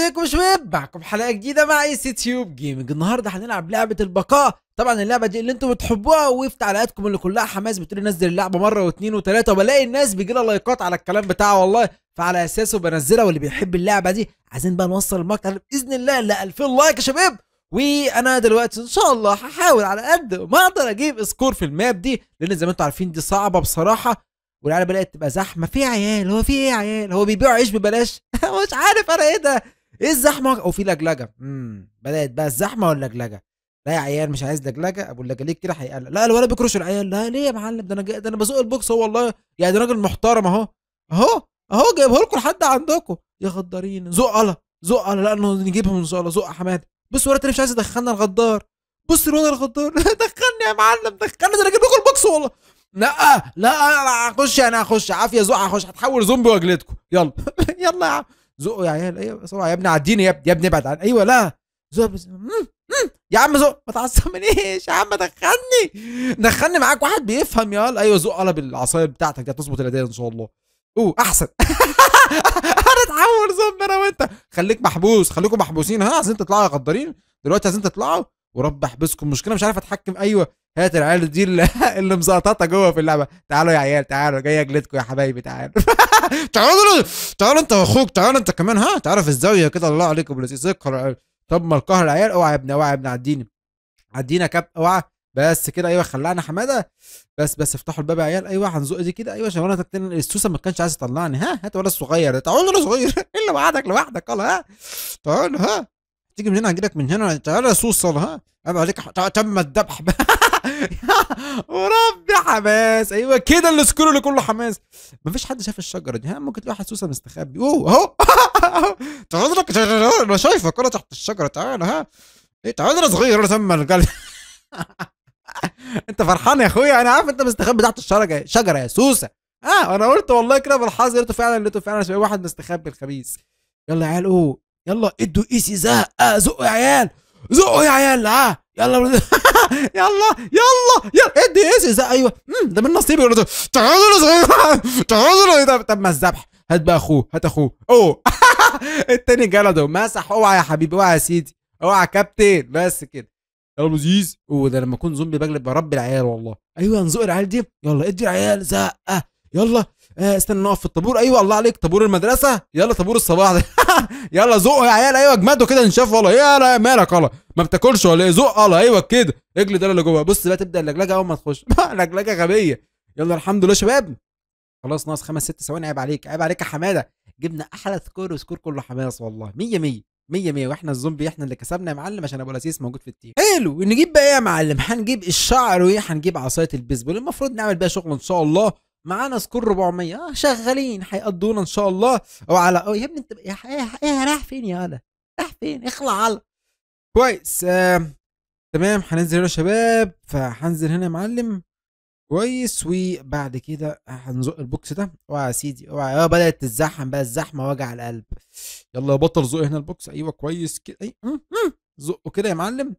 ازيكم يا شباب معكم حلقه جديده مع اي سي تيوب جيمنج النهارده هنلعب لعبه البقاء طبعا اللعبه دي اللي انتم بتحبوها وفي تعليقاتكم اللي كلها حماس بتقولي نزل اللعبه مره واثنين وثلاثه وبلاقي الناس بيجي لها لايكات على الكلام بتاعه والله فعلى اساسه بنزلها واللي بيحب اللعبه دي عايزين بقى نوصل المقطع باذن الله ل 2000 لايك يا شباب وانا دلوقتي ان شاء الله هحاول على قد ما اقدر اجيب سكور في الماب دي لان زي ما انتم عارفين دي صعبه بصراحه والعيال بدات تبقى زحمه في عيال هو في ايه يا عيال هو بيبيعوا عيش ببلاش مش عارف انا ايه ده ايه الزحمه او في لجلجه امم بدات بقى الزحمه واللجلجه لا يا عيال مش عايز لجلجه ابو اللجليج كده هيقلق لا الولد بيكرش العيال لا ليه يا معلم ده انا جاي ده انا بزق البوكس هو والله يعني ده راجل محترم اهو اهو اهو جايبه لكم لحد عندكم يا غدارين زق الله زق الله لا نجيبهم ان شاء الله زق حماد بص الولد مش عايز يدخلنا الغدار بص الولد الغدار دخلني يا معلم دخلني ده انا جايب لكم البوكس والله لا لا انا هخش انا هخش عافيه زق هخش هتحول زومبي واجلدكم يلا يلا يا عم زقه يا عيال ايوه بسرعه يا ابني عديني يا ابني يا ابني ابعد عن ايوه لا زق يا عم زق ما تعصبنيش يا عم دخلني دخلني معاك واحد بيفهم يال ايوه زق قلب العصايه بتاعتك دي هتظبط الاداء ان شاء الله اوه احسن انا اتعور زومبي انا وانت خليك محبوس خليكم محبوسين ها عايزين تطلعوا يا غدارين دلوقتي عايزين تطلعوا ورب احبسكم مشكله مش عارف اتحكم ايوه هات العيال دي اللي, مزقططه جوه في اللعبه تعالوا يا عيال تعالوا جاي اجلدكم يا حبايبي تعالوا تعالوا تعالوا انت واخوك تعالوا انت كمان ها تعرف الزاويه كده الله عليكم سكر طب ما القهر العيال اوعى يا ابني اوعى يا ابني عديني عدينا كاب اوعى بس كده ايوه خلعنا حماده بس بس افتحوا الباب يا عيال ايوه هنزق دي كده ايوه شغلانه تكتن السوسه ما كانش عايز يطلعني ها هات ولا الصغير تعالوا ولا صغير إيه الا بعدك لوحدك يلا ها تعالوا ها تيجي من هنا هجيلك من هنا تعالى يا ها عيب عليك تم الذبح وربي حماس ايوه كده السكرول اللي كله حماس مفيش حد شاف الشجره دي ها ممكن تلاقي واحد سوسه مستخبي اوه اهو تعال لك انا شايفك كله تحت الشجره تعال ها ايه تعال انا صغير انا تم الجل انت فرحان يا اخويا انا عارف انت مستخبي تحت الشجره شجره يا سوسه اه انا قلت والله كده بالحظ لقيته فعلا لقيته فعلا واحد مستخبي الخبيث يلا يا عيال قوم يلا ادوا ايسي زهق آه زقوا يا عيال زقوا يا عيال آه يلا يلا يلا يلا ادي ايسي زهق ايوه ده من نصيبي تعالوا تعالوا طب ما الذبح هات بقى اخوه هات اخوه اوه التاني جلده مسح اوعى يا حبيبي اوعى يا سيدي اوعى يا كابتن بس كده يلا لذيذ اوه ده لما اكون زومبي بجلب بربي العيال والله ايوه نزق العيال دي يلا ادي العيال زقه آه، يلا آه، استنى نقف في الطابور ايوه الله عليك طابور المدرسه يلا طابور الصباح ده يلا زقوا يا عيال ايوه اجمدوا كده نشاف والله يلا مالك والله ما بتاكلش ولا ايه زق الله ايوه كده اجلد ده اللي جوه بص بقى تبدا اللجلجه اول ما تخش لجلجه غبيه يلا الحمد لله شباب خلاص ناقص خمس ست ثواني عيب عليك عيب عليك يا حماده جبنا احلى سكور وسكور كله حماس والله 100 100 100 100 واحنا الزومبي احنا اللي كسبنا يا معلم عشان ابو لسيس موجود في التيم حلو نجيب بقى ايه يا معلم هنجيب الشعر وايه هنجيب عصايه البيسبول المفروض نعمل بيها شغل ان شاء الله معانا سكور 400 آه شغالين هيقضونا ان شاء الله او على أو يا ابني انت يا ايه رايح فين يا هلا رايح فين اخلع على كويس آه. تمام هننزل هنا يا شباب فهنزل هنا يا معلم كويس وبعد كده هنزق البوكس ده اوعى يا سيدي اوعى اه بدات تتزحم بقى الزحمه وجع القلب يلا يا بطل زق هنا البوكس ايوه كويس كده اي زقه كده يا معلم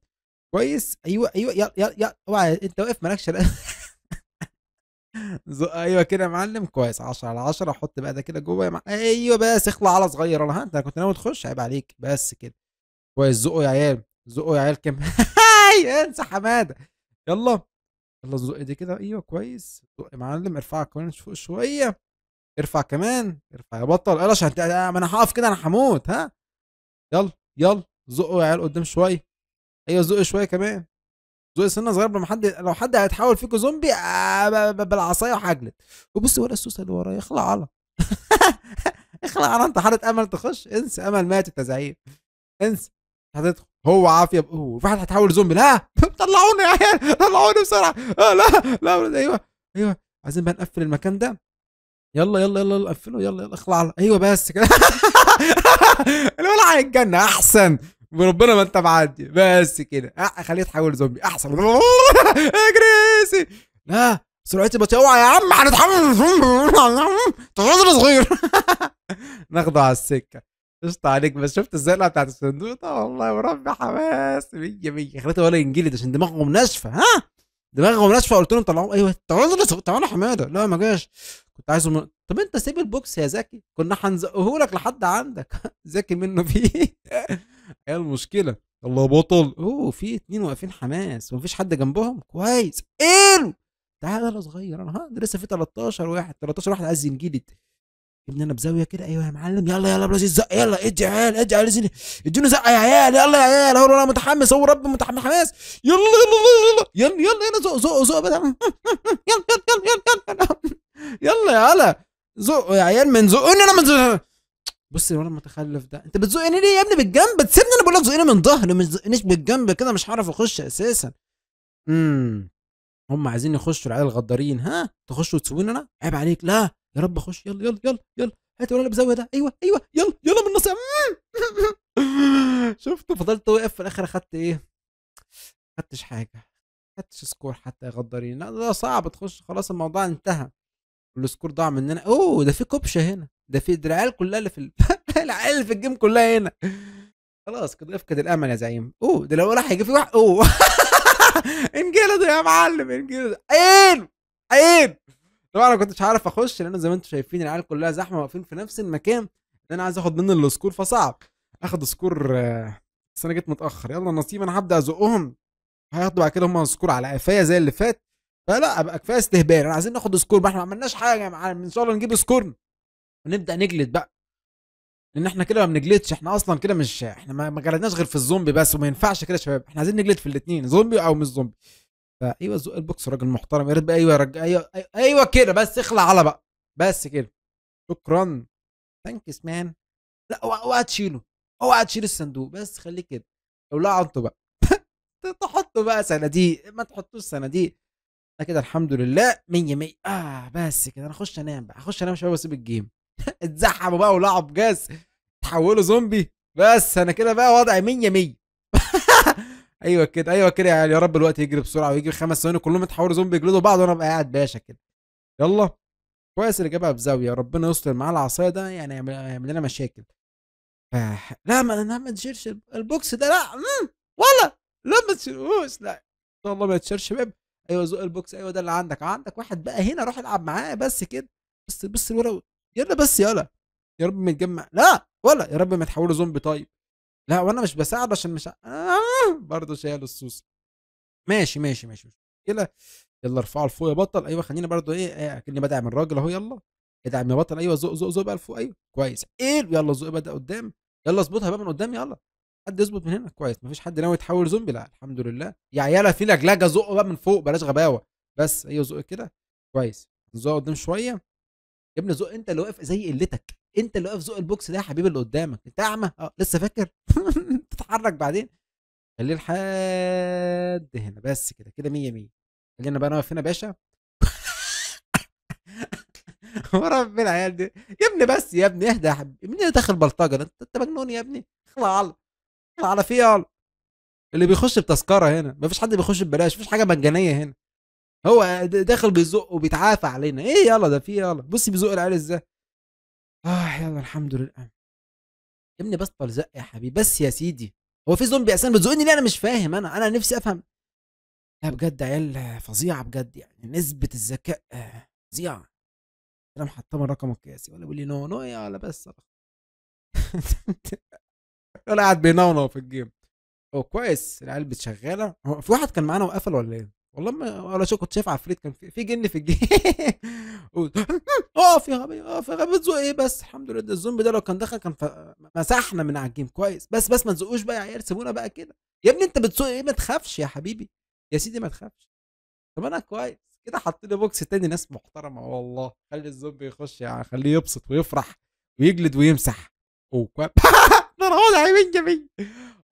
كويس ايوه ايوه يلا يلا اوعى انت واقف مالكش زق أيوه كده يا معلم كويس 10 على 10 حط بقى ده كده جوه يا معلم أيوه بس اخلع على صغير انا انت كنت ناوي تخش عيب عليك بس كده كويس زقه يا عيال زقه يا عيال كم أيوة، انسى حماده يلا يلا زق دي كده ايوه كويس زق يا معلم ارفعها كمان فوق شويه ارفع كمان ارفع يا بطل يلا عشان آه، ما انا هقف كده انا هموت ها يلا يلا زقه يا عيال قدام شويه ايوه زقه شويه كمان زوي سنه صغير لما حد لو حد هيتحول فيكوا زومبي آه، بالعصايه وحجلت وبص ولا السوسه اللي ورايا اخلع على اخلع على انت حاله امل تخش انسى امل ماتت يا زعيم انسى هتدخل هو عافيه بقوه في حد هيتحول زومبي لا طلعوني يا عيال طلعوني بسرعه آه، لا لا ايوه ايوه عايزين بقى نقفل المكان ده يلا يلا يلا يلا قفله يلا يلا اخلع ايوه بس كده الولع هيتجنن احسن وربنا ما انت معدي بس كده آه، خليه يتحول زومبي احسن اجريسي لا سرعتي بتوع يا عم هنتحول زومبي طفل صغير ناخده على السكه قشطة عليك بس شفت الزقلة بتاعت الصندوق ده آه والله ورب حماس 100 100 خليته ولا ينجلد عشان دماغهم ناشفة ها دماغهم ناشفة قلت لهم طلعوا ايوه تعالوا تعالوا حمادة لا ما جاش كنت عايزه من... طب انت سيب البوكس يا زكي كنا هنزقه لك لحد عندك زكي منه فيه ايه المشكله الله بطل اوه في اتنين واقفين حماس ومفيش حد جنبهم كويس ايه تعالى انا صغير انا هقدر لسه في 13 واحد 13 واحد عايز ينجلد ابني انا بزاويه كده ايوه يا معلم يلا يلا بلاش الزق يلا ادي عيال ادي عيال ادينا زقه يا عيال يلا يا عيال هو انا متحمس هو رب متحمس حماس يلا يلا يلا يلا يلا يلا زق زق زق يلا يلا يلا يلا يلا يلا يلا يا عيال من زقوني انا من زق بص الولد المتخلف ده انت بتزقني ليه يا ابني بالجنب تسيبني انا بقول لك زقني من ظهري ما تزقنيش بالجنب كده مش هعرف اخش اساسا امم هم عايزين يخشوا العيال الغدارين ها تخشوا وتسيبوني انا عيب عليك لا يا رب اخش يلا يلا يلا يلا هات الولد بزاويه ده ايوه ايوه يلا يلا من النص شفت فضلت واقف في الاخر اخدت ايه خدتش حاجه خدتش سكور حتى يا غدارين لا ده صعب تخش خلاص الموضوع انتهى السكور ضاع مننا اوه ده في كوبشه هنا ده في العيال كلها اللي في العيال اللي في الجيم كلها هنا خلاص كده افقد الامل يا زعيم اوه ده لو راح يجي في واحد اوه انجلدوا يا معلم انجلدوا عين عين طبعا انا كنتش عارف اخش لان زي ما انتم شايفين العيال كلها زحمه واقفين في نفس المكان اللي انا عايز اخد منه السكور فصعب اخد سكور بس انا جيت متاخر يلا نصيب انا هبدا ازقهم هياخدوا بعد كده هم سكور على قفايا زي اللي فات فلا ابقى كفايه استهبال انا عايزين ناخد سكور ما احنا ما عملناش حاجه يا معلم ان شاء الله نجيب سكور ونبدا نجلد بقى لان احنا كده ما بنجلدش احنا اصلا كده مش احنا ما جلدناش غير في الزومبي بس وما ينفعش كده يا شباب احنا عايزين نجلد في الاثنين زومبي او مش زومبي فايوه زق البوكس راجل محترم يا ريت بقى ايوه رج... أيوة،, ايوه ايوه كده بس اخلع على بقى بس كده شكرا ثانكس مان لا اوعى تشيله اوعى تشيل الصندوق بس خليك كده لو انتوا بقى تحطوا بقى صناديق ما تحطوش صناديق انا كده الحمد لله 100 100 اه بس كده انا اخش انام بقى اخش انام يا شباب واسيب الجيم اتزحموا بقى ولعب بجاز تحولوا زومبي بس انا كده بقى وضع 100 100 ايوه كده ايوه كده يعني يا رب الوقت يجري بسرعه ويجري خمس ثواني كلهم يتحولوا زومبي يجلدوا بعض وانا ابقى قاعد باشا كده يلا كويس اللي جابها بزاويه ربنا يستر معاه العصايه ده يعني يعمل لنا مشاكل ف... لا ما انا ما تشيرش البوكس ده لا مم. ولا لا ما تشيلوش لا ان الله ما تشيرش باب ايوه زق البوكس ايوه ده اللي عندك عندك واحد بقى هنا روح العب معاه بس كده بس بس الورق يلا بس يلا يا رب ما يتجمع لا ولا يا رب ما يتحولوا زومبي طيب لا وانا مش بساعده عشان مش آه برضه شايل الصوص ماشي ماشي ماشي مشكله يلا ارفعوا لفوق يا بطل ايوه خلينا برضه ايه, إيه، اكني بدعم الراجل اهو يلا ادعم يا بطل ايوه زق زق زق بقى لفوق ايوه كويس ايه يلا زق بدا قدام يلا اظبطها بقى من قدام يلا حد يظبط من هنا كويس مفيش حد ناوي يتحول زومبي لا الحمد لله يا عياله في لجلجه زقه بقى من فوق بلاش غباوه بس ايوه زق كده كويس نزق قدام شويه يا ابني زق انت اللي واقف زي قلتك انت اللي واقف زق البوكس ده يا حبيبي اللي قدامك انت اعمى اه لسه فاكر تتحرك بعدين خليه لحد هنا بس كده كده 100 100 خلينا بقى نقف هنا يا باشا ورب العيال دي يا ابني بس يا ابني اهدى يا حبيبي منين داخل بلطجه ده انت مجنون يا ابني اخلع على اخلع على في اللي بيخش بتذكره هنا مفيش حد بيخش ببلاش مفيش حاجه مجانيه هنا هو داخل بيزق وبيتعافى علينا ايه يلا ده في يلا بصي بيزق العيال ازاي اه يلا الحمد لله يا ابني بطل زق يا حبيبي بس يا سيدي هو في زومبي اساسا بتزقني ليه انا مش فاهم انا انا نفسي افهم لا بجد عيال فظيعه بجد يعني نسبه الذكاء آه، فظيعه انا محطم الرقم القياسي ولا بيقول لي نو نو يا ولا بس ولا قاعد بينونو في الجيم هو كويس العيال بتشغله هو في واحد كان معانا وقفل ولا ايه؟ والله ما ولا شو كنت شايف عفريت كان في, في جن في الجيش أه،, اه في غبي اه في غبي تزوق ايه بس الحمد لله ده الزومبي ده لو كان دخل كان ف... مسحنا من على الجيم كويس بس بس ما تزقوش بقى يا عيال سيبونا بقى كده يا ابني انت بتزوق ايه ما تخافش يا حبيبي يا سيدي ما تخافش طب انا كويس كده حط لي بوكس تاني ناس محترمه والله خلي الزومبي يخش يعني خليه يبسط ويفرح ويجلد ويمسح وكويس انا عاوز جميل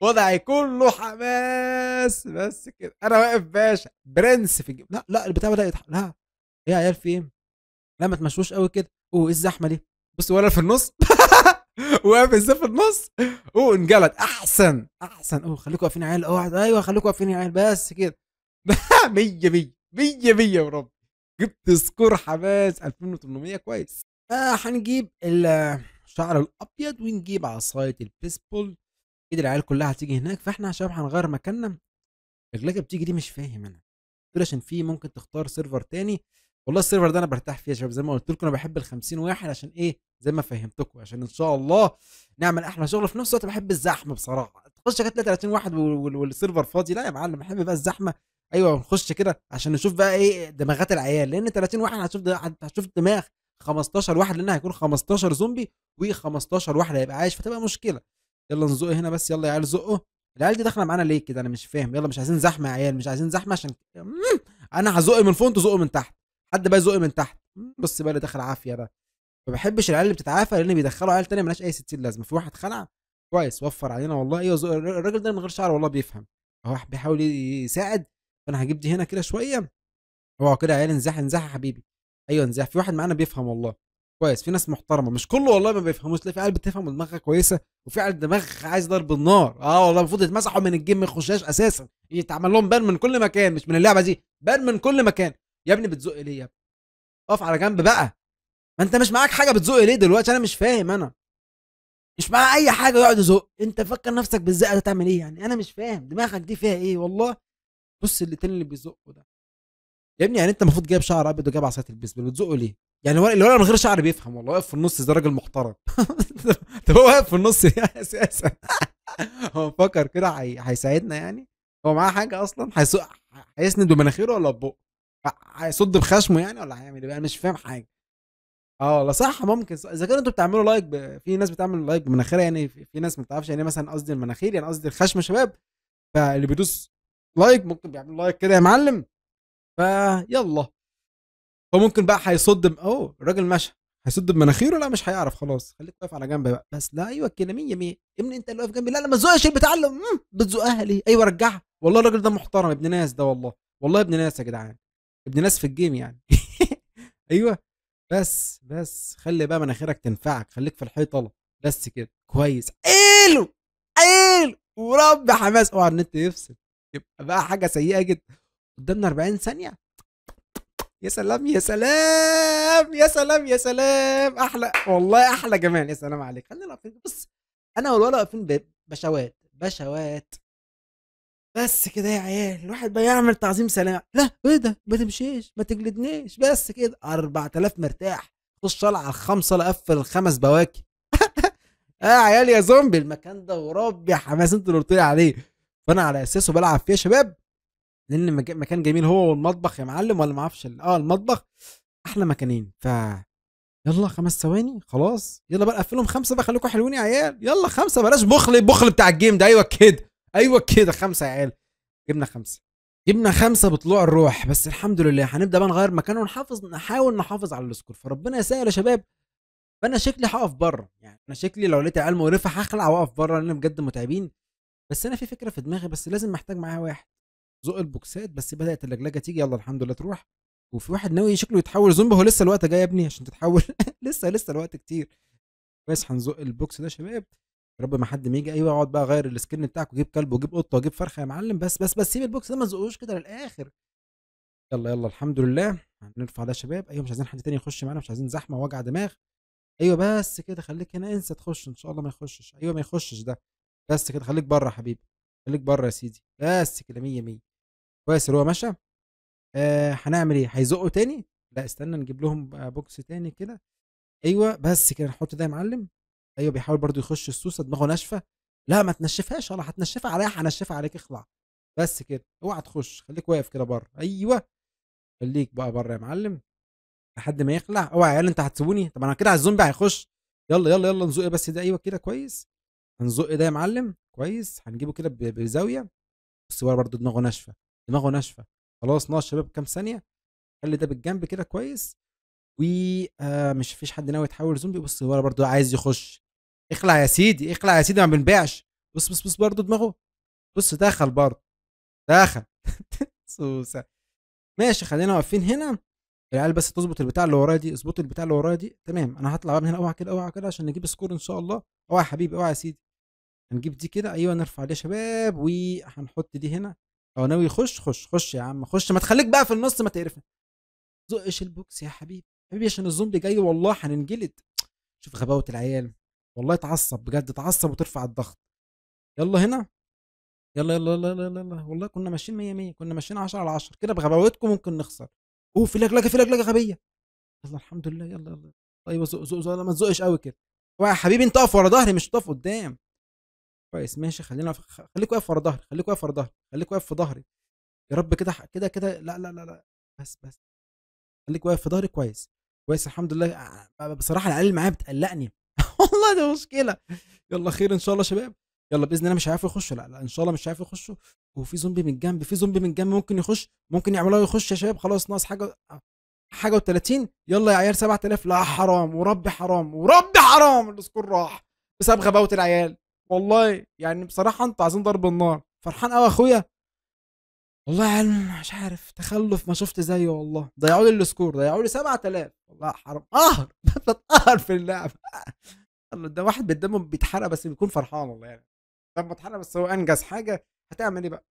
وضعي كله حماس بس كده انا واقف باشا برنس في الجيم لا لا البتاع بدا يضحك لا إيه يا عيال في ايه لا ما تمشوش قوي كده اوه ايه الزحمه دي بص ولا في النص واقف ازاي في النص اوه انجلد احسن احسن اوه خليكم واقفين يا عيال اوه ايوه خليكم واقفين يا عيال بس كده 100 100 100 100 يا رب جبت سكور حماس 2800 كويس آه هنجيب الشعر الابيض ونجيب عصايه البيسبول أكيد العيال كلها هتيجي هناك، فإحنا عشان هنغيّر مكاننا، اللجلجة بتيجي دي مش فاهم أنا، قُلت له: "عشان في ممكن تختار سيرفر تاني." والله السيرفر ده أنا برتاح فيه يا شباب، زي ما قُلت لكم أنا بحب ال50 واحد عشان إيه، زي ما فهّمتكم، عشان إن شاء الله نعمل أحلى شُغل، وفي نفس الوقت بحب الزحمة بصراحة، تخُش كده 30 واحد والسيرفر فاضي، لأ يا معلم بحب بقى الزحمة، أيوه ونخُش كده عشان نشوف بقى إيه دماغات العيال، لإن 30 واحد هتشوف هتشوف دماغ 15 واحد، لإن هيكون 15 زومبي و15 واحد هيبقى عايش، فتبقى مشكلة. يلا نزقه هنا بس يلا يا عيال زقه العيال دي داخله معانا ليه كده انا مش فاهم يلا مش عايزين زحمه يا عيال مش عايزين زحمه عشان انا هزق من فوق تزقه من تحت حد بقى يزق من تحت بص بقى اللي داخل عافيه ده ما بحبش العيال اللي بتتعافى لان بيدخلوا عيال تانية ملهاش اي 60 لازمه في واحد خلع كويس وفر علينا والله ايوه زق الراجل ده من غير شعر والله بيفهم هو بيحاول يساعد فانا هجيب دي هنا كده شويه اوعى كده يا عيال انزاح انزاح يا حبيبي ايوه انزاح في واحد معانا بيفهم والله كويس في ناس محترمه مش كله والله ما بيفهموش لا في عيال بتفهم ودماغها كويسه وفي عيال دماغها عايز ضرب النار اه والله المفروض يتمسحوا من الجيم ما يخشهاش اساسا يتعمل لهم بان من كل مكان مش من اللعبه دي بان من كل مكان يا ابني بتزق ليه يا ابني اقف على جنب بقى ما انت مش معاك حاجه بتزق ليه دلوقتي انا مش فاهم انا مش معاه اي حاجه يقعد يزق انت فكر نفسك بالزقه ده تعمل ايه يعني انا مش فاهم دماغك دي فيها ايه والله بص اللي تاني اللي بيزقه ده يا ابني يعني انت المفروض جايب شعر ابيض وجايب عصايه البيسبول بتزقه ليه يعني ورق الولد من غير شعر بيفهم والله واقف في النص ده راجل محترم طب هو واقف في النص يعني اساسا هو فكر كده هيساعدنا يعني هو معاه حاجه اصلا هيسند بمناخيره ولا ببقه هيصد بخشمه يعني ولا هيعمل ايه انا مش فاهم حاجه اه والله صح ممكن اذا كان انتوا بتعملوا لايك ب... في ناس بتعمل لايك بمناخيرها يعني في ناس ما بتعرفش يعني إيه مثلا قصدي المناخير يعني قصدي الخشم شباب فاللي بيدوس لايك ممكن بيعمل لايك كده يا معلم فيلا فممكن بقى هيصد اوه الراجل مشى هيصد بمناخيره لا مش هيعرف خلاص خليك واقف على جنب بقى بس لا ايوه كده مين يمين ابني انت اللي واقف جنبي لا لا ما تزقش البتعلم بتزقها ليه ايوه رجعها والله الراجل ده محترم ابن ناس ده والله والله ابن ناس يا جدعان ابن ناس في الجيم يعني ايوه بس بس خلي بقى مناخيرك تنفعك خليك في الحيطه بس كده كويس قيلو قيلو ورب حماس اوعى النت يفصل يبقى بقى حاجه سيئه جدا قدامنا 40 ثانيه يا سلام يا سلام يا سلام يا سلام احلى والله احلى جمال يا سلام عليك خلينا واقفين بص انا والولا واقفين بشوات بشوات بس كده يا عيال الواحد بيعمل تعظيم سلام لا ايه ده ما تمشيش ما تجلدنيش بس كده 4000 مرتاح خش على الخمسه قفل الخمس بواكي اه عيال يا زومبي المكان ده وربي حماس انتوا اللي قلتوا لي عليه فانا على اساسه بلعب فيه يا شباب لان مكان جميل هو والمطبخ يا معلم ولا ما اعرفش اه المطبخ احلى مكانين ف يلا خمس ثواني خلاص يلا بقى قفلهم خمسه بقى خليكم حلوين يا عيال يلا خمسه بلاش بخل بخل بتاع الجيم ده ايوه كده ايوه كده خمسه يا عيال جبنا خمسه جبنا خمسه بطلوع الروح بس الحمد لله هنبدا بقى نغير مكان ونحافظ نحاول نحافظ على السكور فربنا يسهل يا شباب فانا شكلي هقف بره يعني انا شكلي لو لقيت عيال مقرفه هخلع واقف بره لان بجد متعبين بس انا في فكره في دماغي بس لازم محتاج معايا واحد ذوق البوكسات بس بدات اللجلجه تيجي يلا الحمد لله تروح وفي واحد ناوي شكله يتحول زومبي هو لسه الوقت جاي يا ابني عشان تتحول لسه لسه الوقت كتير بس هنزق البوكس ده يا شباب يا رب ما حد ما يجي ايوه اقعد بقى غير السكن بتاعك وجيب كلب وجيب قطه وجيب فرخه يا معلم بس بس بس سيب البوكس ده ما تزقوش كده للاخر يلا يلا الحمد لله هنرفع ده يا شباب ايوه مش عايزين حد تاني يخش معانا مش عايزين زحمه ووجع دماغ ايوه بس كده خليك هنا انسى تخش ان شاء الله ما يخشش ايوه ما يخشش ده بس كده خليك بره حبيبي خليك بره يا سيدي بس كده 100 100 كويس اللي هو مشى آه هنعمل ايه هيزقوا تاني لا استنى نجيب لهم بوكس تاني كده ايوه بس كده نحط ده يا معلم ايوه بيحاول برضو يخش السوسه دماغه ناشفه لا ما تنشفهاش والله هتنشفها عليا هنشفها عليك اخلع بس كده اوعى تخش خليك واقف كده بره ايوه خليك بقى بره يا معلم لحد ما يخلع اوعى يا عيال انت هتسيبوني طب انا كده على الزومبي هيخش يلا يلا يلا نزق بس ده ايوه كده كويس هنزق ده يا معلم كويس هنجيبه كده بزاويه بس هو برضه دماغه ناشفه دماغه ناشفه خلاص ناقص شباب كام ثانيه خلي ده بالجنب كده كويس ومش آه، فيش حد ناوي يتحول زومبي بص ورا برضو عايز يخش اخلع يا سيدي اخلع يا سيدي ما بنبيعش بص بص بص برضه دماغه بص دخل برضه دخل سوسه ماشي خلينا واقفين هنا العيال بس تظبط البتاع اللي ورايا دي اظبط البتاع اللي ورايا دي تمام انا هطلع من هنا اوعى كده اوعى كده عشان نجيب سكور ان شاء الله اوعى يا حبيبي اوعى يا سيدي هنجيب دي كده ايوه نرفع دي يا شباب وهنحط دي هنا هو ناوي يخش خش خش يا عم خش ما تخليك بقى في النص ما تقرفنا زقش البوكس يا حبيبي حبيبي عشان الزومبي جاي والله هننجلد شوف غباوه العيال والله اتعصب بجد اتعصب وترفع الضغط يلا هنا يلا يلا يلا يلا, يلا, يلا. والله كنا ماشيين 100 100 كنا ماشيين 10 على 10 كده بغباوتكم ممكن نخسر اوه في لجلجه في لجلجه غبيه يلا الحمد لله يلا يلا طيب زق زق زق ما تزقش قوي كده اوعى يا حبيبي انت اقف ورا ظهري مش تقف قدام كويس ماشي خلينا خليك واقف ورا ظهري خليك واقف ورا ظهري خليك واقف في ظهري يا رب كده كده كده لا لا لا لا بس بس خليك واقف في ظهري كويس كويس الحمد لله آه، آه، آه، بصراحه العيال معايا بتقلقني والله دي مشكله يلا خير ان شاء الله شباب يلا باذن الله مش هيعرفوا يخشوا لا لا ان شاء الله مش هيعرفوا يخشوا وفي زومبي من الجنب في زومبي من الجنب ممكن يخش ممكن يعملوها يخش يا شباب خلاص ناقص حاجه حاجه و30 يلا يا عيال 7000 لا حرام وربي حرام وربي حرام السكور راح بسبب غباوه العيال والله يعني بصراحه انتوا عايزين ضرب النار فرحان قوي اخويا والله يعني مش عارف تخلف ما شفت زيه والله ضيعوا لي السكور ضيعوا لي 7000 والله حرام قهر قهر في اللعبه ده واحد قدامه بيتحرق بس بيكون فرحان والله يعني طب اتحرق بس هو انجز حاجه هتعمل ايه بقى؟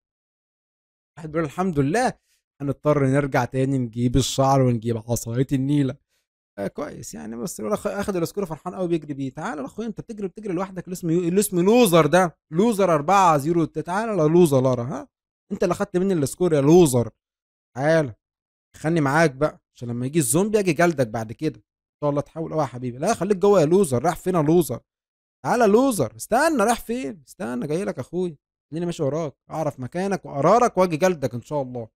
واحد بيقول الحمد لله هنضطر نرجع تاني نجيب الشعر ونجيب عصايه النيله آه، كويس يعني بس اخد السكور فرحان قوي بيجري بيه تعالى يا اخويا انت بتجري بتجري لوحدك اللي اسمه اللي اسمه لوزر ده لوزر 4 0 تعالى يا لوزر لارا ها انت اللي اخدت مني السكور يا لوزر تعالى خلني معاك بقى عشان لما يجي الزومبي اجي جلدك بعد كده ان شاء الله تحاول قوي يا حبيبي لا خليك جوه يا لوزر راح فين يا لوزر تعالى لوزر استنى راح فين استنى جاي لك اخويا خليني ماشي وراك اعرف مكانك وقرارك واجي جلدك ان شاء الله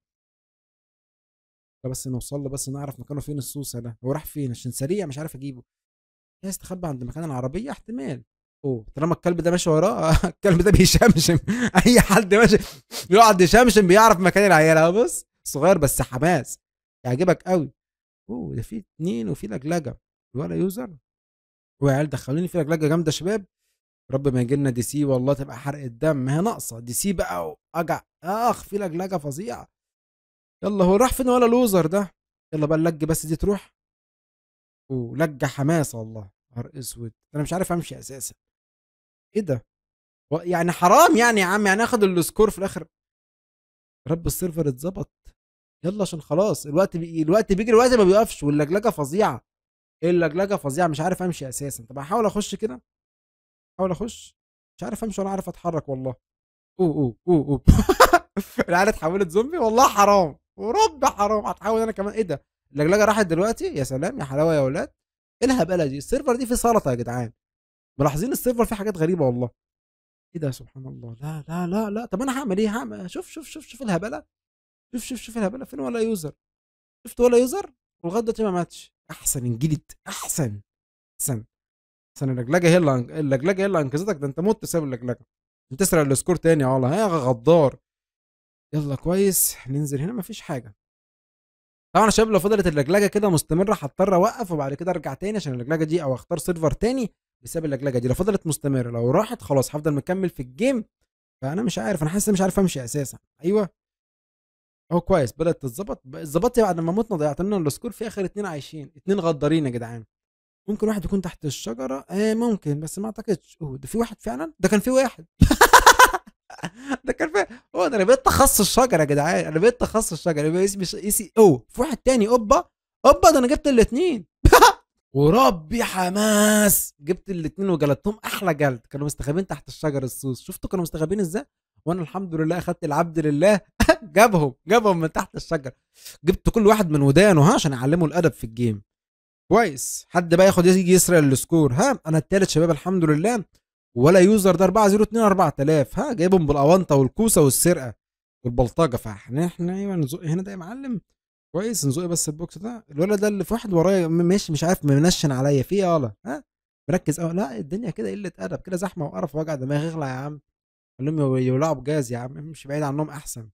بس نوصل له بس نعرف مكانه فين السوسه ده هو راح فين عشان سريع مش عارف اجيبه يا استخبى عند مكان العربيه احتمال اوه طالما الكلب ده ماشي وراه الكلب ده بيشمشم اي حد ماشي يقعد يشمشم بيعرف مكان العيال بص صغير بس حماس يعجبك قوي اوه ده في اتنين وفي لجلجه ولا يوزر وعيال دخلوني في لجلجه جامده شباب رب ما يجي لنا دي سي والله تبقى حرق الدم ما هي ناقصه دي سي بقى اجع اخ في لجلجه فظيعه يلا هو راح فين ولا لوزر ده يلا بقى اللج بس دي تروح ولج حماس والله نهار اسود انا مش عارف امشي اساسا ايه ده يعني حرام يعني يا عم يعني اخد السكور في الاخر رب السيرفر اتظبط يلا عشان خلاص الوقت بي... الوقت بيجري الوقت ما بيقفش واللجلجه فظيعه اللجلجه فظيعه مش عارف امشي اساسا طب هحاول اخش كده احاول اخش مش عارف امشي ولا عارف اتحرك والله او او او او العيال اتحولت زومبي والله حرام ورب حرام هتحاول انا كمان ايه ده اللجلجه راحت دلوقتي يا سلام يا حلاوه يا ولاد ايه الهبله دي السيرفر دي فيه سلطه يا جدعان ملاحظين السيرفر فيه حاجات غريبه والله ايه ده سبحان الله لا لا لا لا طب انا هعمل ايه هعمل إيه؟ شوف شوف شوف شوف الهبله شوف شوف شوف الهبله فين ولا يوزر شفت ولا يوزر ولغايه دلوقتي ما ماتش احسن انجلت احسن احسن احسن اللجلجه هي اللي اللجلجه هي اللي انقذتك ده انت مت بسبب اللجلجه تسرق السكور تاني يا والله يا غدار يلا كويس ننزل هنا مفيش حاجه طبعا يا شباب لو فضلت اللجلجه كده مستمره هضطر اوقف وبعد كده ارجع تاني عشان اللجلجه دي او اختار سيرفر تاني بسبب اللجلجه دي لو فضلت مستمره لو راحت خلاص هفضل مكمل في الجيم فانا مش عارف انا حاسس مش عارف امشي اساسا ايوه اهو كويس بدات تتظبط اتظبطت بعد ما متنا ضيعت لنا السكور في اخر اتنين عايشين اتنين غدارين يا جدعان ممكن واحد يكون تحت الشجره آه ممكن بس ما اعتقدش اوه ده في واحد فعلا ده كان في واحد ده كان فاهم هو ده انا بقيت تخصص الشجر يا جدعان انا بقيت تخصص الشجر يبقى اسمي اي سي او في واحد تاني اوبا اوبا ده انا جبت الاثنين وربي حماس جبت الاثنين وجلدتهم احلى جلد كانوا مستخبين تحت الشجر الصوص شفتوا كانوا مستخبين ازاي وانا الحمد لله اخدت العبد لله جابهم جابهم من تحت الشجر جبت كل واحد من ودانه ها عشان اعلمه الادب في الجيم كويس حد بقى ياخد يجي يسرق السكور ها انا التالت شباب الحمد لله ولا يوزر ده 402 4000 ها جايبهم بالاونطه والكوسه والسرقه والبلطجه فاحنا احنا ايوه نزق هنا ده يا معلم كويس نزق بس البوكس ده الولد ده اللي في واحد ورايا ماشي مش عارف منشن عليا في إيه يالا ها مركز قوي لا الدنيا كده قله ادب كده زحمه وقرف وجع دماغ اغلى يا عم خليهم يولعوا بجاز يا عم مش بعيد عنهم احسن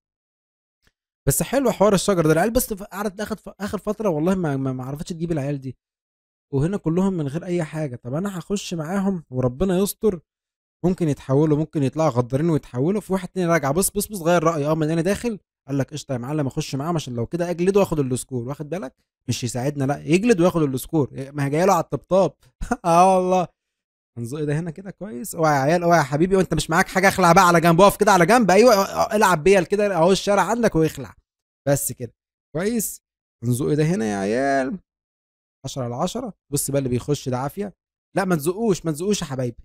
بس حلو حوار الشجر ده العيال بس قعدت اخر اخر فتره والله ما ما عرفتش تجيب العيال دي وهنا كلهم من غير أي حاجة طب أنا هخش معاهم وربنا يستر ممكن يتحولوا ممكن يطلعوا غدارين ويتحولوا في واحد تاني راجع بص بص بص غير رأيه أه من أنا داخل قال لك قشطه يا معلم اخش معاهم عشان لو كده اجلد واخد السكور واخد بالك مش يساعدنا لا يجلد وياخد السكور إيه، ما هي جايه له على الطبطاب اه والله هنزق إيه ده هنا كده كويس اوعى يا عيال اوعى يا حبيبي وانت مش معاك حاجه اخلع بقى على جنب اقف كده على جنب ايوه العب بيا كده اهو الشارع عندك واخلع بس كده كويس هنزق إيه ده هنا يا عيال 10 على 10 بص بقى اللي بيخش ده عافيه لا ما تزقوش ما تزقوش يا حبايبي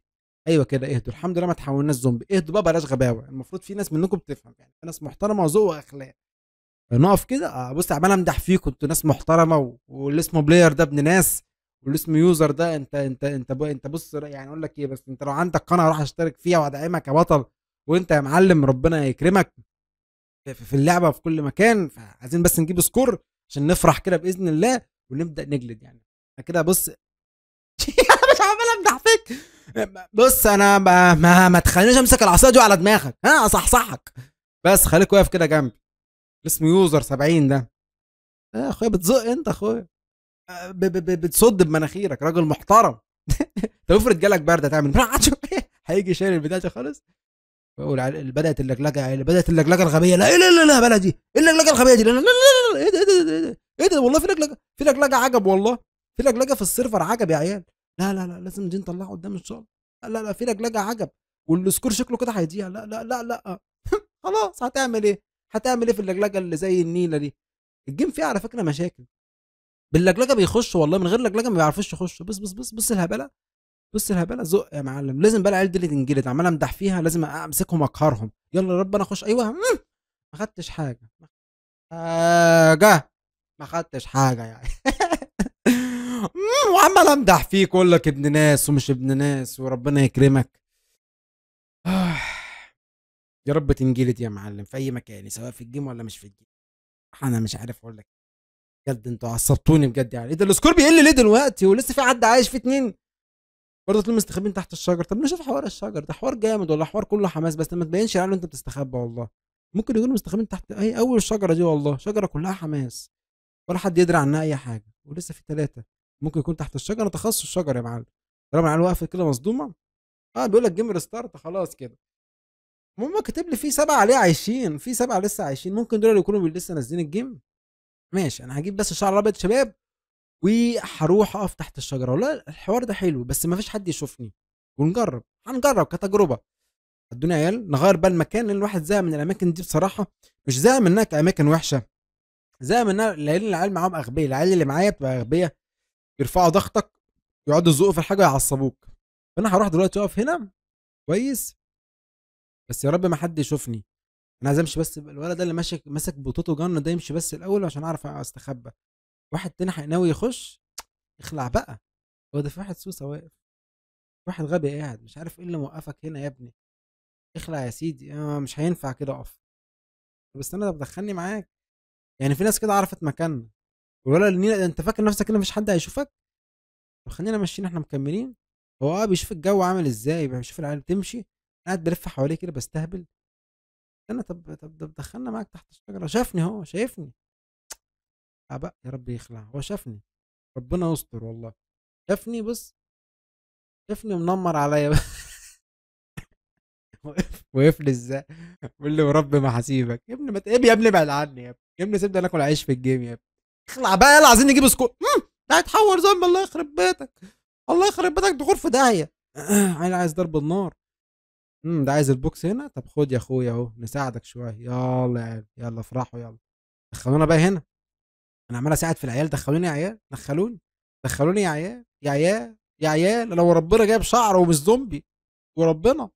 ايوه كده اهدوا الحمد لله ما تحولناش زومبي اهدوا بقى بلاش غباوه المفروض في ناس منكم بتفهم يعني في ناس محترمه وذوق واخلاق نقف كده آه بص عمال امدح فيكم انتوا ناس محترمه و... واللي اسمه بلاير ده ابن ناس واللي اسمه يوزر ده انت انت انت انت بص يعني اقول لك ايه بس انت لو عندك قناه راح اشترك فيها وادعمك يا بطل وانت يا معلم ربنا يكرمك في اللعبه في كل مكان فعايزين بس نجيب سكور عشان نفرح كده باذن الله ونبدا نجلد يعني كده بص مش عمال امدح فيك بص انا ما ما, ما تخلينيش امسك العصايه دي على دماغك ها اصحصحك بس خليك واقف كده جنبي اسمه يوزر 70 ده يا اخويا بتزق انت اخويا بتصد بمناخيرك راجل محترم طب افرض جالك برده تعمل هيجي شايل البتاع خالص بقول بدات اللجلجه بدات اللجلجه الغبيه لا لا لا لا بلدي اللجلجه الغبيه دي لا لا لا لا ايه ده ايه ده ايه ده ايه ده والله في لجلجه في لجلجه عجب والله في لجلجه في السيرفر عجب يا عيال لا لا لا لازم دي نطلعها قدام ان شاء الله لا لا في لجلجه عجب والسكور شكله كده هيضيع لا لا لا لا خلاص هتعمل ايه هتعمل ايه في اللجلجه اللي زي النيله دي الجيم فيه على فكره مشاكل باللجلجه بيخش والله من غير لجلجه ما بيعرفوش يخشوا بص بص بص بص الهبله بص الهبله زق يا معلم لازم بقى العيال دي اللي تنجلد عمال امدح فيها لازم امسكهم اقهرهم يلا يا رب انا اخش ايوه ما خدتش حاجه حاجه ما خدتش حاجه يعني وعمال امدح فيك واقول لك ابن ناس ومش ابن ناس وربنا يكرمك يا رب تنجلد يا معلم في اي مكان سواء في الجيم ولا مش في الجيم انا مش عارف اقول لك بجد انتوا عصبتوني بجد يعني ايه ده السكور بيقل ليه دلوقتي ولسه في حد عايش في اتنين برضه تلاقيهم مستخبين تحت الشجر طب نشوف حوار الشجر ده حوار جامد ولا حوار كله حماس بس ما تبينش يعني انت بتستخبى والله ممكن يكونوا مستخبين تحت اي اول شجره دي والله شجره كلها حماس ولا حد يدري عنها اي حاجه ولسه في ثلاثه ممكن يكون تحت الشجره تخصص الشجر يا معلم طالما العيال واقفه كده مصدومه اه بيقول لك جيم ريستارت خلاص كده المهم كاتب لي في سبعه ليه عايشين في سبعه لسه عايشين ممكن دول يكونوا لسه نازلين الجيم ماشي انا هجيب بس الشعر الابيض شباب وهروح اقف تحت الشجره والله الحوار ده حلو بس ما فيش حد يشوفني ونجرب هنجرب كتجربه الدنيا عيال نغير بقى المكان لان الواحد زهق من الاماكن دي بصراحه مش زهق منها كاماكن وحشه زي ما انا لان العيال معاهم اغبيه العيال اللي معايا بتبقى اغبيه يرفعوا ضغطك يقعدوا يزقوا في الحاجه ويعصبوك فانا هروح دلوقتي اقف هنا كويس بس يا رب ما حد يشوفني انا عايز امشي بس الولد ده اللي ماسك ماسك بطوطه جنة ده يمشي بس الاول عشان اعرف استخبى واحد تاني ناوي يخش اخلع بقى هو ده في واحد سوسه واقف واحد غبي قاعد مش عارف ايه اللي موقفك هنا يا ابني اخلع يا سيدي آه، مش هينفع كده اقف طب استنى طب دخلني معاك يعني في ناس كده عرفت مكاننا ولا النيلة انت فاكر نفسك ان مفيش حد هيشوفك طب خلينا ماشيين احنا مكملين هو اه بيشوف الجو عامل ازاي بيشوف العيال بتمشي قاعد بلف حواليه كده بستهبل انا طب طب طب دخلنا معاك تحت الشجره شافني هو شايفني ابا آه يا رب يخلع هو شافني ربنا يستر والله شافني بص شافني منمر عليا وقف لي ازاي قول لي ورب ما حسيبك يا ابني ما تقب يا ابني ابعد عني يا ابني يا ابني سيبنا ناكل عيش في الجيم يا ابني اخلع بقى يلا عايزين نجيب سكور ده هيتحور ذنب الله يخرب بيتك الله يخرب بيتك دخول في داهيه عيل عايز ضرب النار امم ده عايز البوكس هنا طب خد يا اخويا اهو نساعدك شويه يلا يا عيال يلا افرحوا يلا دخلونا بقى هنا انا عمال اساعد في العيال دخلوني يا عيال دخلوني دخلوني يا عيال يا عيال يا عيال لو ربنا جايب شعر ومش زومبي وربنا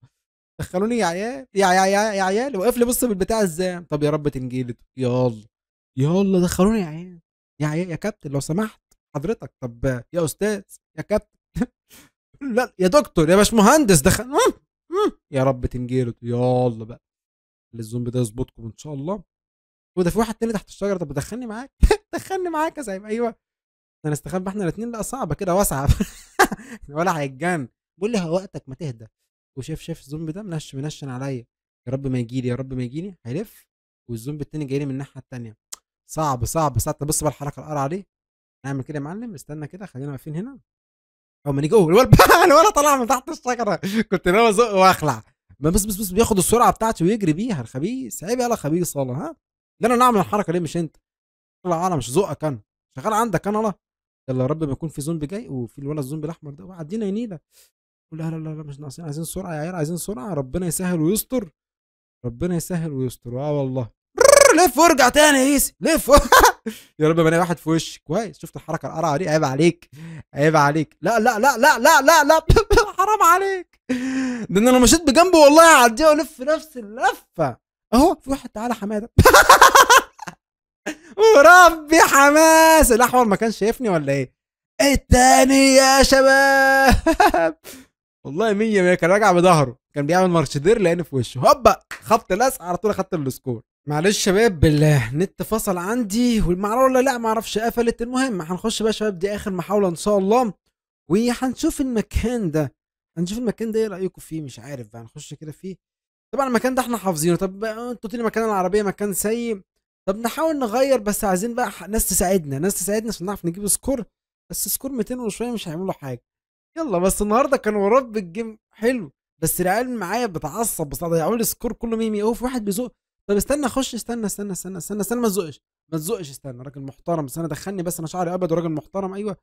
دخلوني يا عيال يا يا يا, يا عيال واقف لي بص بالبتاع ازاي طب يا رب تنجيلت يلا يلا دخلوني يا عيال يا عيال يا كابتن لو سمحت حضرتك طب يا استاذ يا كابتن لا يا دكتور يا باشمهندس دخل يا رب تنجيله الله بقى الزومبي ده يظبطكم ان شاء الله وده في واحد تاني تحت الشجره طب دخلني معاك دخلني معاك يا سايب ايوه انا استخبى احنا الاثنين لا صعبه كده واسعه ولا هيتجن بيقول لي وقتك ما تهدى وشاف شاف الزومبي ده منش منشن عليا يا رب ما يجيلي يا رب ما يجيلي هيلف والزومبي التاني جاي لي من الناحيه التانيه صعب صعب ساعتها بص بقى الحركه القرع دي نعمل كده يا معلم استنى كده خلينا واقفين هنا او ما نيجي الولد الولد طلع من تحت الشجره كنت ناوي ازقه واخلع ما بص بص بص بياخد السرعه بتاعته ويجري بيها الخبيث عيب يلا خبيث والله ها ده انا نعمل الحركه ليه مش انت طلع انا مش ذوقك انا شغال عندك انا الله يلا يا رب ما يكون في زومبي جاي وفي الولد الزومبي الاحمر ده وعدينا ينيله لا لا لا مش ناقصين عايزين سرعه يا عيال عايزين سرعه ربنا يسهل ويستر ربنا يسهل ويستر اه والله لف وارجع تاني يا هيسي لف يا رب ما واحد في وشي كويس شفت الحركه القرعه دي عيب عليك عيب عليك لا لا لا لا لا لا لا حرام عليك ده انا لو مشيت بجنبه والله هعديه والف نفس اللفه اهو في واحد تعالى حماده وربي حماس الاحمر ما كانش شايفني ولا ايه التاني يا شباب والله مية مية كان راجع بظهره كان بيعمل مارشدير لان في وشه هوبا خبط لزق على طول خدت السكور معلش شباب النت فصل عندي والمعرفة ولا لا معرفش قفلت المهم هنخش بقى شباب دي اخر محاولة ان شاء الله وهنشوف المكان ده هنشوف المكان ده ايه رايكم فيه مش عارف بقى هنخش كده فيه طبعا المكان ده احنا حافظينه طب انتوا قلتوا لي مكان العربية مكان سيء طب نحاول نغير بس عايزين بقى ناس تساعدنا ناس تساعدنا عشان نعرف نجيب سكور بس سكور 200 وشوية مش هيعملوا حاجة يلا بس النهارده كان وراد بالجيم حلو بس العيال معايا بتعصب بس ضيعوا لي سكور كله ميمي اوف واحد بيزق طب استنى خش استنى استنى استنى استنى استنى ما تزقش ما تزقش استنى راجل محترم استنى دخلني بس انا شعري ابيض وراجل محترم ايوه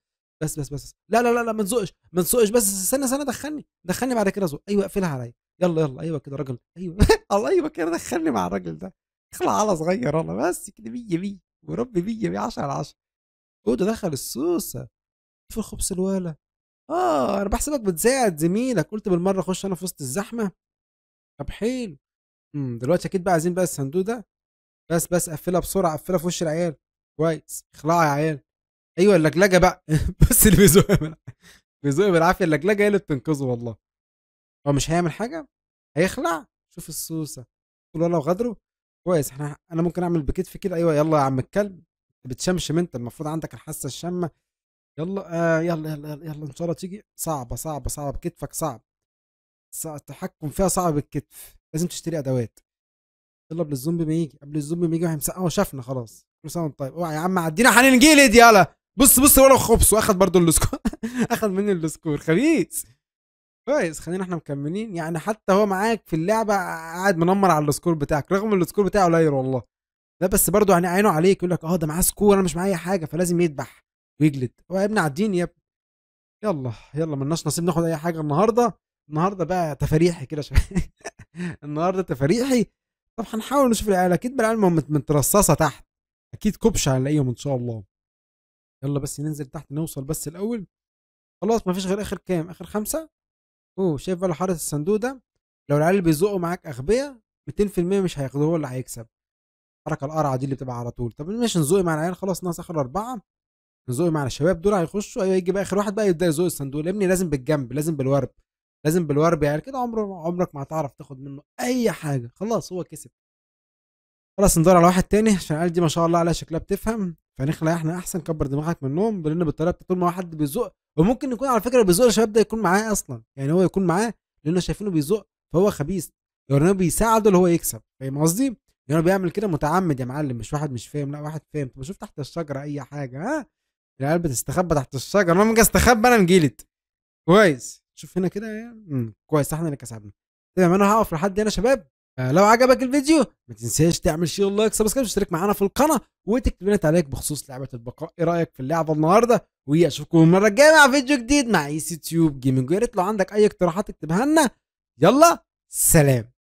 بس بس بس لا لا لا لا ما تزقش ما تزقش بس استنى استنى دخلني دخلني بعد كده زق ايوه اقفلها عليا يلا يلا ايوه كده راجل ايوه الله ايوه كده دخلني مع الراجل ده اخلع على صغير والله بس كده 100 100 وربي 100 100 10 على 10 هو ده دخل السوسه في الخبز الولا اه انا بحسبك بتساعد زميلك قلت بالمره اخش انا في وسط الزحمه طب حلو امم دلوقتي اكيد بقى عايزين بقى الصندوق ده بس بس قفلها بسرعه قفلها في وش العيال كويس اخلعها يا عيال ايوه اللجلجه بقى بس اللي بيزوق بيزوق بالعافيه اللجلجه هي اللي بتنقذه والله هو مش هيعمل حاجه هيخلع شوف السوسه تقول والله وغدره كويس احنا انا ممكن اعمل بكتفي كده ايوه يلا يا عم الكلب بتشمشم انت المفروض عندك الحاسه الشامه يلا آه يلا يلا يلا, يلا ان شاء الله تيجي صعبه صعبه صعبه بكتفك صعب التحكم فيها صعب الكتف لازم تشتري ادوات يلا قبل الزومبي ما يجي قبل الزومبي ما يجي هيمسقع شافنا خلاص كل سنه وانت طيب اوعى يا عم عدينا هننجلد يلا بص بص ولا خبص واخد برضه السكور اخد مني السكور خبيث كويس خلينا احنا مكملين يعني حتى هو معاك في اللعبه قاعد منمر على السكور بتاعك رغم ان السكور بتاعه قليل والله لا بس برضه يعني عينه عليك يقول لك اه ده معاه سكور انا مش معايا حاجه فلازم يذبح ويجلد هو يا ابني عديني يا ابني يلا يلا ملناش نصيب ناخد اي حاجه النهارده النهارده بقى تفريحي كده شويه النهارده تفاريحي طب هنحاول نشوف العيال اكيد بالعيال مترصصه تحت اكيد كبش هنلاقيهم ان شاء الله يلا بس ننزل تحت نوصل بس الاول خلاص مفيش غير اخر كام اخر خمسه اوه شايف بقى حارس الصندوق ده لو العيال اللي بيزقوا معاك اغبياء 200% مش هياخدوه هو اللي هيكسب الحركه القرعه دي اللي بتبقى على طول طب ماشي نزوق مع العيال خلاص ناقص اخر اربعه نزوق مع الشباب دول هيخشوا ايوه يجي بقى اخر واحد بقى يبدا يزوق الصندوق يا ابني لازم بالجنب لازم بالورب لازم بالورب يعني كده عمره عمرك ما هتعرف تاخد منه اي حاجه خلاص هو كسب خلاص ندور على واحد تاني عشان قال دي ما شاء الله عليها شكلها بتفهم فنخلع احنا احسن كبر دماغك من النوم لان بالطريقه طول ما حد بيزق وممكن يكون على فكره بيزق الشباب ده يكون معاه اصلا يعني هو يكون معاه لانه شايفينه بيزق فهو خبيث يعني بيساعده اللي هو يكسب فاهم قصدي؟ يعني بيعمل كده متعمد يا معلم مش واحد مش فاهم لا واحد فاهم طب شوف تحت الشجره اي حاجه ها العيال بتستخبى تحت الشجره انا لما استخبى انا انجلت كويس شوف هنا كده امم، كويس احنا اللي كسبنا طيب انا هقف لحد هنا يا شباب آه، لو عجبك الفيديو ما تنساش تعمل شير لايك سبسكرايب تشترك معانا في القناه وتكتب لنا تعليق بخصوص لعبه البقاء ايه رايك في اللعبه النهارده واشوفكم المره الجايه مع فيديو جديد مع اي سي تيوب جيمنج ويا ريت لو عندك اي اقتراحات اكتبها لنا يلا سلام